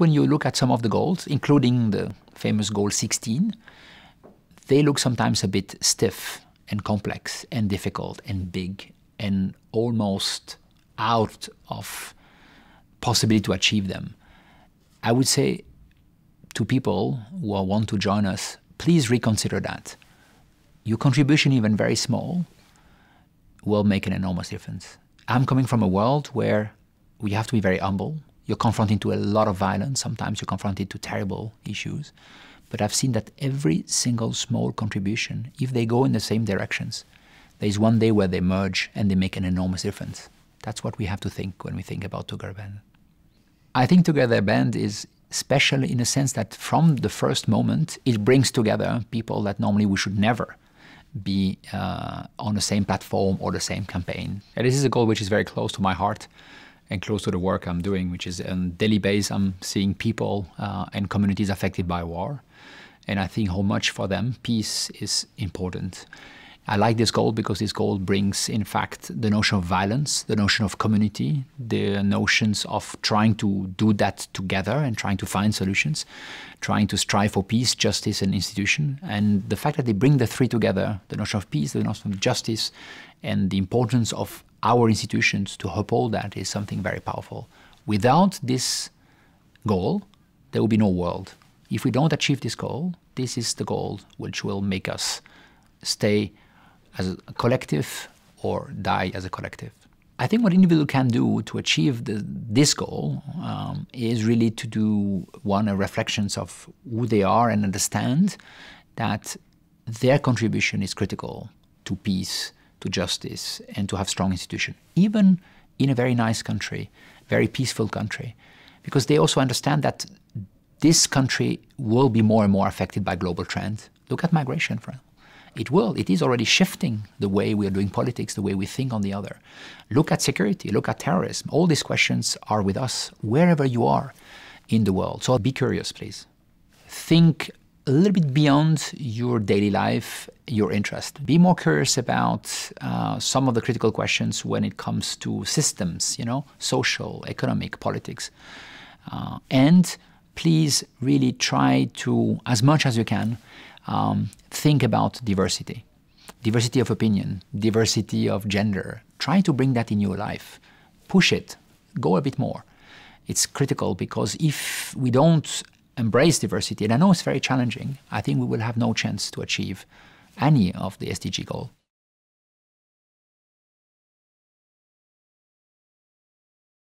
when you look at some of the goals, including the famous goal 16, they look sometimes a bit stiff and complex and difficult and big and almost out of possibility to achieve them. I would say to people who want to join us, please reconsider that. Your contribution, even very small, will make an enormous difference. I'm coming from a world where we have to be very humble you're confronted to a lot of violence. Sometimes you're confronted to terrible issues. But I've seen that every single small contribution, if they go in the same directions, there's one day where they merge and they make an enormous difference. That's what we have to think when we think about Together Band. I think Together Band is special in a sense that from the first moment, it brings together people that normally we should never be uh, on the same platform or the same campaign. And this is a goal which is very close to my heart and close to the work I'm doing, which is on daily basis, I'm seeing people uh, and communities affected by war. And I think how much for them peace is important. I like this goal because this goal brings, in fact, the notion of violence, the notion of community, the notions of trying to do that together and trying to find solutions, trying to strive for peace, justice, and institution. And the fact that they bring the three together the notion of peace, the notion of justice, and the importance of our institutions to uphold that is something very powerful. Without this goal, there will be no world. If we don't achieve this goal, this is the goal which will make us stay as a collective or die as a collective. I think what individual can do to achieve the, this goal um, is really to do one a reflections of who they are and understand that their contribution is critical to peace to justice and to have strong institutions, even in a very nice country, very peaceful country, because they also understand that this country will be more and more affected by global trends. Look at migration, for example. It will. It is already shifting the way we are doing politics, the way we think on the other. Look at security, look at terrorism. All these questions are with us wherever you are in the world. So be curious, please. Think a little bit beyond your daily life, your interest. Be more curious about uh, some of the critical questions when it comes to systems, you know, social, economic, politics. Uh, and please really try to, as much as you can, um, think about diversity. Diversity of opinion, diversity of gender. Try to bring that in your life. Push it. Go a bit more it's critical because if we don't embrace diversity. And I know it's very challenging. I think we will have no chance to achieve any of the SDG goal.